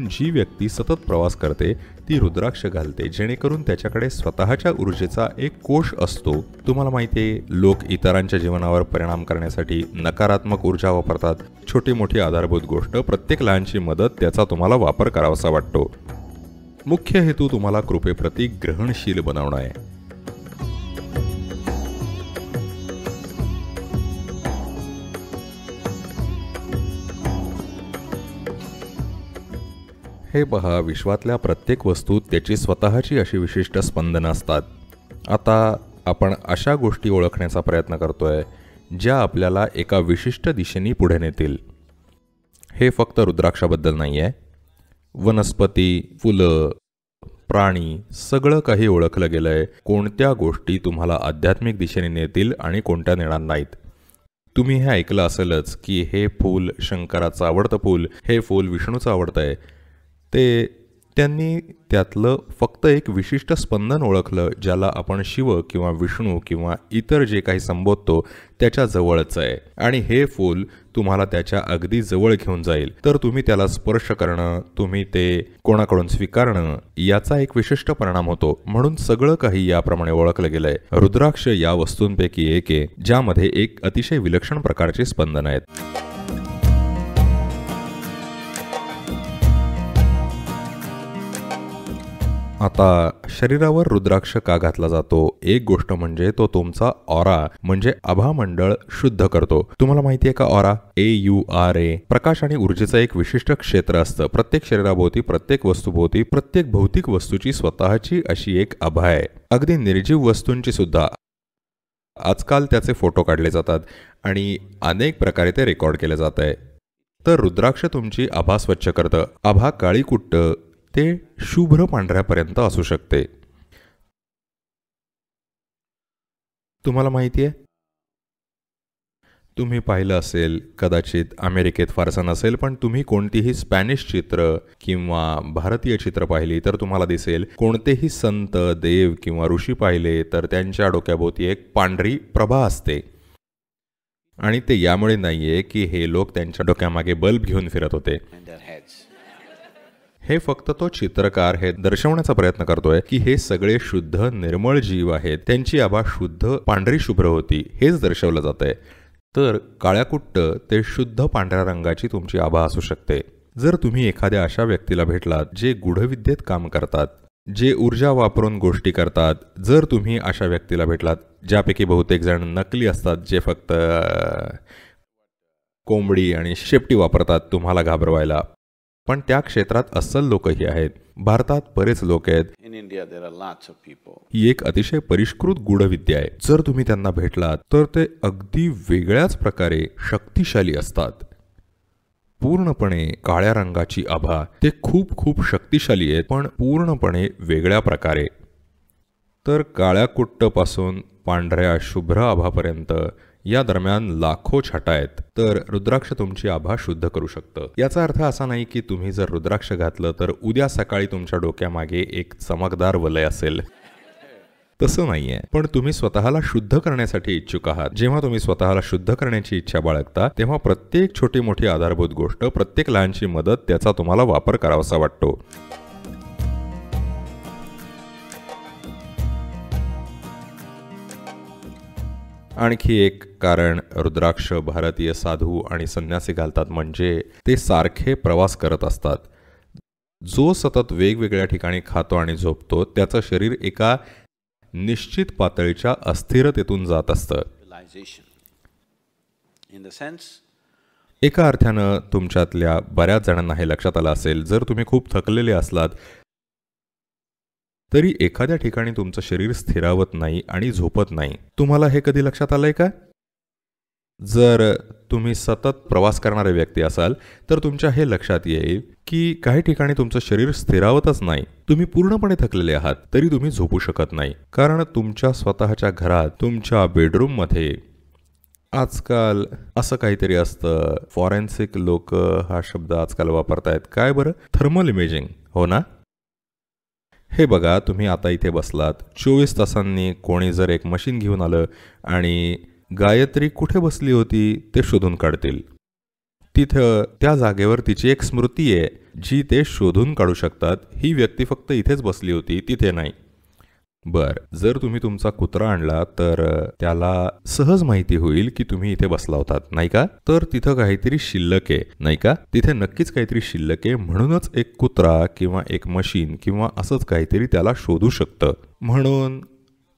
जी व्यक्ती सतत प्रवास करते ती रुद्राक्ष घालते जेणेकरून त्याच्याकडे स्वतःच्या ऊर्जेचा एक कोश असतो तुम्हाला माहिती आहे लोक इतरांच्या जीवनावर परिणाम करण्यासाठी नकारात्मक ऊर्जा वापरतात छोटी मोठी आधारभूत गोष्ट प्रत्येक लहानची मदत त्याचा तुम्हाला वापर करावासा वाटतो मुख्य हेतू तुम्हाला कृपेप्रती ग्रहणशील बनवणं आहे हे पहा विश्वातल्या प्रत्येक वस्तूत त्याची स्वतःची अशी विशिष्ट स्पंदनं असतात आता आपण अशा गोष्टी ओळखण्याचा प्रयत्न करतोय ज्या आपल्याला एका विशिष्ट दिशेने पुढे नेतील हे फक्त रुद्राक्षाबद्दल नाही आहे वनस्पती फुलं प्राणी सगळं काही ओळखलं गेलं आहे कोणत्या गोष्टी तुम्हाला आध्यात्मिक दिशेने नेतील आणि कोणत्या नेणार नाहीत तुम्ही हे ऐकलं असेलच की हे फूल शंकराचं आवडतं फूल हे फूल विष्णूचं आवडतं आहे ते त्यांनी त्यातलं फक्त एक विशिष्ट स्पंदन ओळखलं ज्याला आपण शिव किंवा विष्णू किंवा इतर जे काही संबोधतो त्याच्या जवळच आहे आणि हे फूल तुम्हाला त्याच्या अगदी जवळ घेऊन जाईल तर तुम्ही त्याला स्पर्श करणं तुम्ही ते कोणाकडून स्वीकारणं याचा एक विशिष्ट परिणाम होतो म्हणून सगळं काही याप्रमाणे ओळखलं गेलंय रुद्राक्ष या वस्तूंपैकी एक आहे ज्यामध्ये एक अतिशय विलक्षण प्रकारचे स्पंदन आहेत आता शरीरावर रुद्राक्ष का घातला जातो एक गोष्ट म्हणजे तो तुमचा ऑरा म्हणजे मंडळ शुद्ध करतो तुम्हाला माहिती आहे का aura A U R A प्रकाश आणि ऊर्जेचं एक विशिष्ट क्षेत्र असतं प्रत्येक शरीराभोवती प्रत्येक वस्तूभोवती प्रत्येक भौतिक वस्तूची स्वतःची अशी एक आभा आहे अगदी निर्जीव वस्तूंची सुद्धा आजकाल त्याचे फोटो काढले जातात आणि अनेक प्रकारे ते रेकॉर्ड केले जात आहे तर रुद्राक्ष तुमची आभा स्वच्छ करतं आभा काळी कुट्ट ते शुभ्र पांढऱ्यापर्यंत असू शकते तुम्हाला माहिती आहे तुम्ही पाहिलं असेल कदाचित अमेरिकेत फारसं नसेल पण तुम्ही कोणतीही स्पॅनिश चित्र किंवा भारतीय चित्र पाहिली तर तुम्हाला दिसेल कोणतेही संत देव किंवा ऋषी पाहिले तर त्यांच्या डोक्याभोवती एक पांढरी प्रभा असते आणि ते यामुळे नाहीये की हे लोक त्यांच्या डोक्यामागे बल्ब घेऊन फिरत होते हे फक्त तो चित्रकार हे दर्शवण्याचा प्रयत्न करतोय की हे सगळे शुद्ध निर्मळ जीव आहेत त्यांची आभा शुद्ध पांढरी शुभ्र होती हेच दर्शवलं जात आहे तर काळ्याकुट्ट ते शुद्ध पांढऱ्या रंगाची तुमची आभा असू शकते जर तुम्ही एखाद्या अशा व्यक्तीला भेटलात जे गूढविद्येत काम करतात जे ऊर्जा वापरून गोष्टी करतात जर तुम्ही अशा व्यक्तीला भेटलात ज्यापैकी बहुतेक जण नकली असतात जे फक्त कोंबडी आणि शेपटी वापरतात तुम्हाला घाबरवायला पण त्या क्षेत्रात अस्सल लोकही आहेत भारतात बरेच लोक आहेत इन इंडिया ही एक अतिशय परिष्कृत गूढविद्या आहे जर तुम्ही त्यांना भेटलात तर ते अगदी वेगळ्याच प्रकारे शक्तिशाली असतात पूर्णपणे काळ्या रंगाची आभा ते खूप खूप शक्तिशाली आहेत पण पूर्णपणे वेगळ्या प्रकारे तर काळ्या कुट्टपासून पांढऱ्या शुभ्र आभापर्यंत या दरम्यान लाखो छाटा आहेत तर रुद्राक्ष तुमची आभा शुद्ध करू शकतं याचा अर्थ असा नाही की तुम्ही जर रुद्राक्ष घातलं तर उद्या सकाळी तुमच्या डोक्यामागे एक चमकदार वलय असेल तसं नाहीये पण तुम्ही स्वतःला शुद्ध करण्यासाठी इच्छुक आहात जेव्हा तुम्ही स्वतःला शुद्ध करण्याची इच्छा बाळगता तेव्हा प्रत्येक छोटी मोठी आधारभूत गोष्ट प्रत्येक लहानची मदत त्याचा तुम्हाला वापर करावासा वाटतो आणखी एक कारण रुद्राक्ष भारतीय साधू आणि संन्यासी घालतात म्हणजे ते सारखे प्रवास करत असतात जो सतत वेगवेगळ्या ठिकाणी खातो आणि झोपतो त्याचं शरीर एका निश्चित पातळीच्या अस्थिरतेतून जात असतं एका अर्थानं तुमच्यातल्या बऱ्याच जणांना हे लक्षात आलं असेल जर तुम्ही खूप थकलेले असलात तरी एखाद्या ठिकाणी तुमचं शरीर स्थिरावत नाही आणि झोपत नाही तुम्हाला हे कधी लक्षात आलंय का जर तुम्ही सतत प्रवास करणारे व्यक्ती असाल तर तुमच्या हे लक्षात येईल की काही ठिकाणी तुमचं शरीर स्थिरावतच नाही तुम्ही पूर्णपणे थकलेले आहात तरी तुम्ही झोपू शकत नाही कारण तुमच्या स्वतःच्या घरात तुमच्या बेडरूममध्ये आजकाल असं काहीतरी असतं फॉरेन्सिक लोक हा शब्द आजकाल वापरतायत काय बरं थर्मल इमेजिंग हो ना हे बघा तुम्ही आता इथे बसलात चोवीस तासांनी कोणी जर एक मशीन घेऊन आलं आणि गायत्री कुठे बसली होती ते शोधून काढतील तिथं त्या जागेवर तिची एक स्मृती आहे जी ते शोधून काढू शकतात ही व्यक्ती फक्त इथेच बसली होती तिथे नाही बर जर तुम्ही तुमचा कुत्रा आणला तर त्याला सहज माहिती होईल की तुम्ही इथे बसला होतात नाही का तर तिथं काहीतरी शिल्लक आहे नाही का तिथे नक्कीच काहीतरी शिल्लक आहे म्हणूनच एक कुत्रा किंवा एक मशीन किंवा असंच काहीतरी त्याला शोधू शकतं म्हणून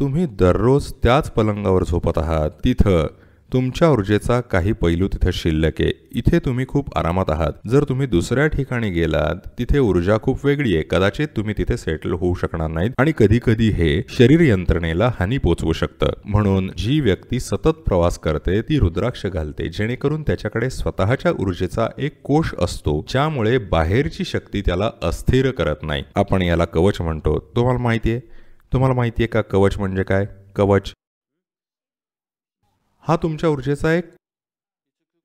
तुम्ही दररोज त्याच पलंगावर झोपत आहात तिथं तुमच्या ऊर्जेचा काही पैलू तिथे शिल्लक आहे इथे तुम्ही खूप आरामात आहात जर तुम्ही दुसऱ्या ठिकाणी गेलात तिथे ऊर्जा खूप वेगळी आहे कदाचित तुम्ही तिथे सेटल होऊ शकणार नाहीत आणि कधी कधी हे शरीर यंत्रणेला हानी पोचवू शकतं म्हणून जी व्यक्ती सतत प्रवास करते ती रुद्राक्ष घालते जेणेकरून त्याच्याकडे स्वतःच्या ऊर्जेचा एक कोश असतो ज्यामुळे बाहेरची शक्ती त्याला अस्थिर करत नाही आपण याला कवच म्हणतो तुम्हाला माहिती आहे तुम्हाला माहिती आहे का कवच म्हणजे काय कवच हा तुमच्या ऊर्जेचा एक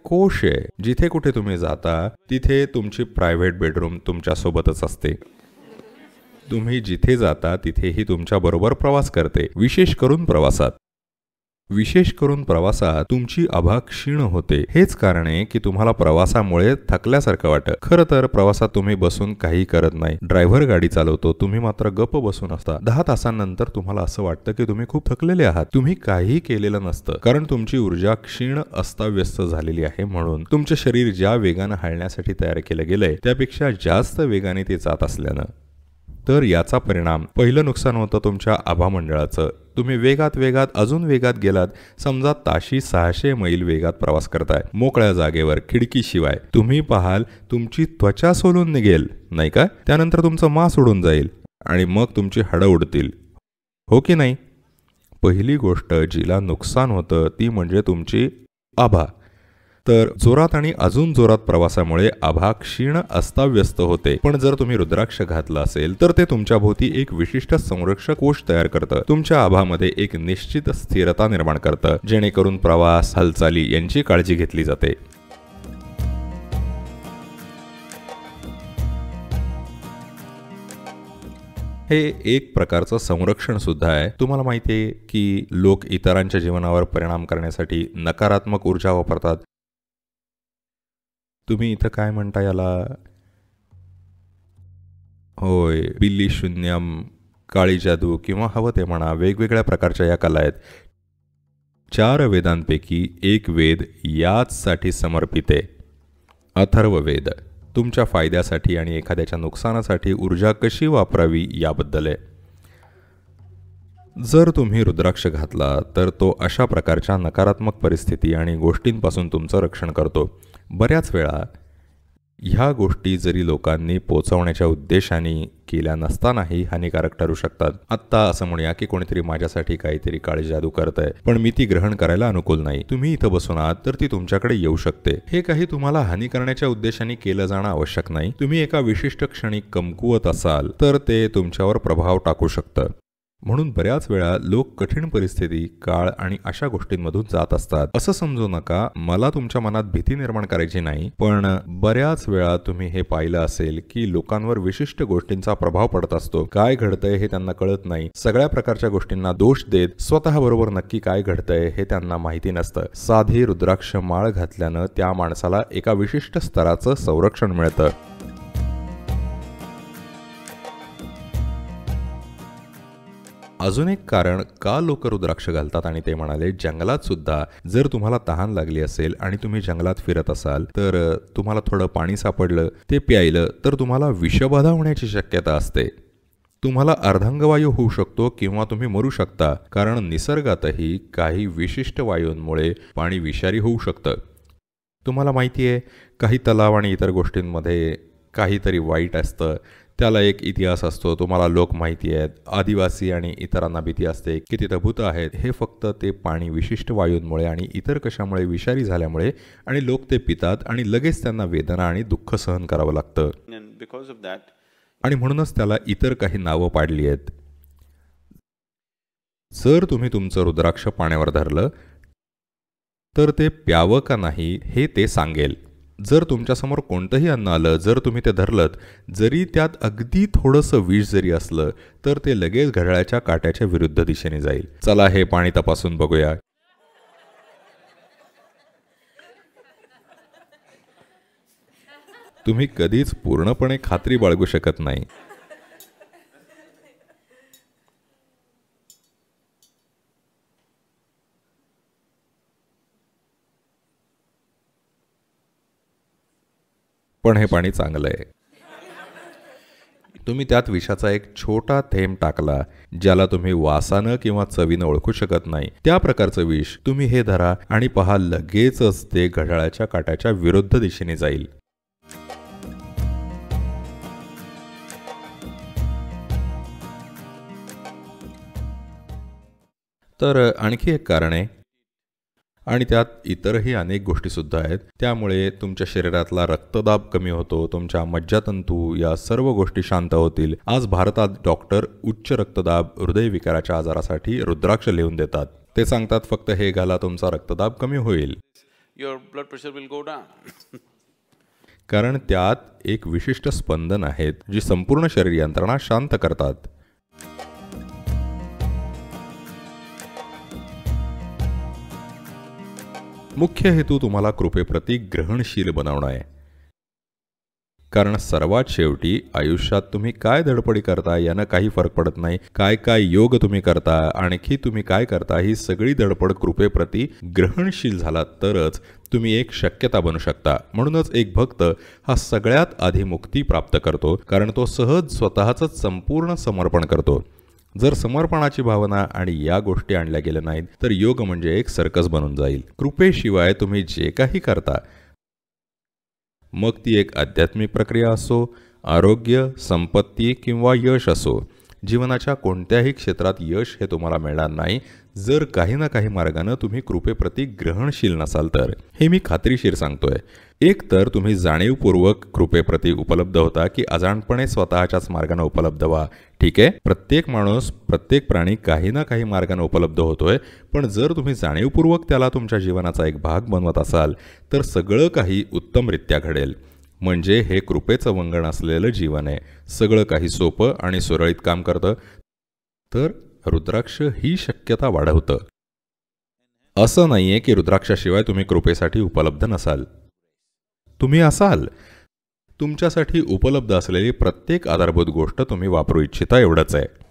कोश आहे जिथे कुठे तुम्ही जाता तिथे तुमची प्रायव्हेट बेडरूम तुमच्यासोबतच असते तुम्ही जिथे जाता तिथेही तुमच्याबरोबर प्रवास करते विशेष करून प्रवासात विशेष करून प्रवासात तुमची आभा क्षीण होते हेच कारण आहे की तुम्हाला प्रवासामुळे थकल्यासारखं वाटतं खरं तर प्रवासात तुम्ही बसून काही करत नाही ड्रायव्हर गाडी चालवतो तुम्ही मात्र गप बसून असता दहा तासांनंतर तुम्हाला असं वाटतं की तुम्ही खूप थकलेले आहात तुम्ही काही केलेलं नसतं कारण तुमची ऊर्जा क्षीण अस्ताव्यस्त झालेली आहे म्हणून तुमचं शरीर ज्या वेगानं हालण्यासाठी तयार केलं गेलंय त्यापेक्षा जास्त वेगाने ते जात असल्यानं तर याचा परिणाम पहिलं नुकसान होतं तुमच्या आभामंडळाचं तुम्ही वेगात वेगात अजून वेगात गेलात समजा ताशी सहाशे मैल वेगात प्रवास करताय मोकळ्या जागेवर खिडकीशिवाय तुम्ही पाहाल तुमची त्वचा सोलून निघेल नाही का त्यानंतर तुमचं मास उडून जाईल आणि मग तुमची हाडं उडतील हो की नाही पहिली गोष्ट जिला नुकसान होतं ती म्हणजे तुमची आभा तर जोरात आणि अजून जोरात प्रवासामुळे आभा क्षीण अस्ताव्यस्त होते पण जर तुम्ही रुद्राक्ष घातला असेल तर ते तुमच्या भोवती एक विशिष्ट संरक्षक कोश तयार करतं तुमच्या आभामध्ये एक निश्चित स्थिरता निर्माण करतं जेणेकरून प्रवास हालचाली यांची काळजी घेतली जाते हे एक प्रकारचं संरक्षण सुद्धा आहे तुम्हाला माहिती आहे की लोक इतरांच्या जीवनावर परिणाम करण्यासाठी नकारात्मक ऊर्जा वापरतात तुम्ही इथं काय म्हणता याला होय बिल्ली शून्यम काळी जादू किंवा हवं ते म्हणा वेगवेगळ्या प्रकारच्या या कला आहेत चार वेदांपैकी एक वेद याचसाठी समर्पित आहे अथर्व वेद तुमच्या फायद्यासाठी आणि एखाद्याच्या नुकसानासाठी ऊर्जा कशी वापरावी याबद्दल आहे जर तुम्ही रुद्राक्ष घातला तर तो अशा प्रकारच्या नकारात्मक परिस्थिती आणि गोष्टींपासून तुमचं रक्षण करतो बऱ्याच वेळा ह्या गोष्टी जरी लोकांनी पोचवण्याच्या उद्देशाने केल्या नसतानाही हानिकारक ठरू शकतात आत्ता असं म्हणूया की कोणीतरी माझ्यासाठी काहीतरी काळी जादू करत आहे पण मी ती ग्रहण करायला अनुकूल नाही तुम्ही इथं बसून आहात तर ती तुमच्याकडे येऊ शकते हे काही तुम्हाला हानी करण्याच्या उद्देशाने केलं जाणं आवश्यक नाही तुम्ही एका विशिष्ट क्षणी कमकुवत असाल तर ते तुमच्यावर प्रभाव टाकू शकतं म्हणून बऱ्याच वेळा लोक कठीण परिस्थिती काळ आणि अशा गोष्टींमधून जात असतात असं समजू नका मला तुमच्या मनात भीती निर्माण करायची नाही पण बऱ्याच वेळा तुम्ही हे पाहिलं असेल की लोकांवर विशिष्ट गोष्टींचा प्रभाव पडत असतो काय घडतंय हे त्यांना कळत नाही सगळ्या प्रकारच्या गोष्टींना दोष देत स्वतः बरोबर नक्की काय घडतंय हे त्यांना माहिती नसतं साधी रुद्राक्ष माळ घातल्यानं त्या माणसाला एका विशिष्ट स्तराचं संरक्षण मिळतं अजून एक कारण का लोक रुद्राक्ष घालतात आणि ते म्हणाले जंगलात सुद्धा जर तुम्हाला तहान लागली असेल आणि तुम्ही जंगलात फिरत असाल तर तुम्हाला थोडं पाणी सापडलं ते प्यायलं तर तुम्हाला विषबाधा होण्याची शक्यता असते तुम्हाला अर्धांगवायू होऊ शकतो किंवा तुम्ही मरू शकता कारण निसर्गातही काही विशिष्ट वायूंमुळे पाणी विषारी होऊ शकतं तुम्हाला माहिती आहे काही तलाव आणि इतर गोष्टींमध्ये काहीतरी वाईट असतं त्याला एक इतिहास असतो तुम्हाला लोक माहिती आहेत आदिवासी आणि इतरांना भीती असते की तिथं भूत आहेत हे फक्त ते पाणी विशिष्ट वायूंमुळे आणि इतर कशामुळे विषारी झाल्यामुळे आणि लोक ते पितात आणि लगेच त्यांना वेदना आणि दुःख सहन करावं लागतं बिकॉज ऑफ दॅट आणि म्हणूनच त्याला इतर काही नावं पाडली आहेत जर तुम्ही तुमचं रुद्राक्ष पाण्यावर धरलं तर ते प्यावं का नाही हे ते सांगेल जर तुमच्यासमोर कोणतंही अन्न आलं जर तुम्ही ते धरलत जरी त्यात अगदी थोडंसं विष जरी असलं तर ते लगेच घड्याळाच्या काट्याच्या विरुद्ध दिशेने जाईल चला हे पाणी तपासून बघूया तुम्ही कधीच पूर्णपणे खात्री बाळगू शकत नाही पण हे पाणी चांगलं आहे तुम्ही त्यात विषाचा एक छोटा थेंब टाकला ज्याला तुम्ही वासानं किंवा चवीनं ओळखू शकत नाही त्या प्रकारचं विष तुम्ही हे धरा आणि पहा लगेच ते घड्याळाच्या काट्याच्या विरुद्ध दिशेने जाईल तर आणखी एक कारण आहे आणि त्यात इतरही अनेक गोष्टीसुद्धा आहेत त्यामुळे तुमच्या शरीरातला रक्तदाब कमी होतो तुमच्या मज्जातंतू या सर्व गोष्टी शांत होतील आज भारतात डॉक्टर उच्च रक्तदाब हृदयविकाराच्या आजारासाठी रुद्राक्ष लिहून देतात ते सांगतात फक्त हे घाला तुमचा रक्तदाब कमी होईल your blood pressure will go down कारण त्यात एक विशिष्ट स्पंदन आहेत जी संपूर्ण शरीर यंत्रणा शांत करतात मुख्य हेतू तुम्हाला कृपेप्रती ग्रहणशील बनवणं आहे कारण सर्वात शेवटी आयुष्यात तुम्ही काय धडपडी करता यानं काही फरक पडत नाही काय काय योग तुम्ही करता आणखी तुम्ही काय करता ही सगळी धडपड कृपेप्रती ग्रहणशील झाला तरच तुम्ही एक शक्यता बनू शकता म्हणूनच एक भक्त हा सगळ्यात आधी मुक्ती प्राप्त करतो कारण तो सहज स्वतःच संपूर्ण समर्पण करतो जर समर्पणाची भावना आणि या गोष्टी आणल्या गेल्या नाहीत तर योग म्हणजे एक सर्कस बनून जाईल कृपेशिवाय तुम्ही जे काही करता मग ती एक आध्यात्मिक प्रक्रिया असो आरोग्य संपत्ती किंवा यश असो जीवनाच्या कोणत्याही क्षेत्रात यश हे तुम्हाला मिळणार नाही जर काही ना काही मार्गानं तुम्ही कृपेप्रती ग्रहणशील नसाल तर हे मी खात्रीशीर सांगतोय एक तर तुम्ही जाणीवपूर्वक कृपेप्रती उपलब्ध होता की अजाणपणे स्वतःच्याच मार्गाने उपलब्ध व्हा ठीक आहे प्रत्येक माणूस प्रत्येक प्राणी काही ना काही मार्गाने उपलब्ध होतोय पण जर तुम्ही जाणीवपूर्वक त्याला तुमच्या जीवनाचा एक भाग बनवत असाल तर सगळं काही उत्तमरित्या घडेल म्हणजे हे कृपेचं वंगण असलेलं जीवन आहे सगळं काही सोपं आणि सुरळीत काम करतं तर रुद्राक्ष ही शक्यता वाढवतं असं नाही आहे की रुद्राक्षाशिवाय तुम्ही कृपेसाठी उपलब्ध नसाल तुम्ही असाल तुमच्यासाठी उपलब्ध असलेली प्रत्येक आधारभूत गोष्ट तुम्ही वापरू इच्छिता एवढंच आहे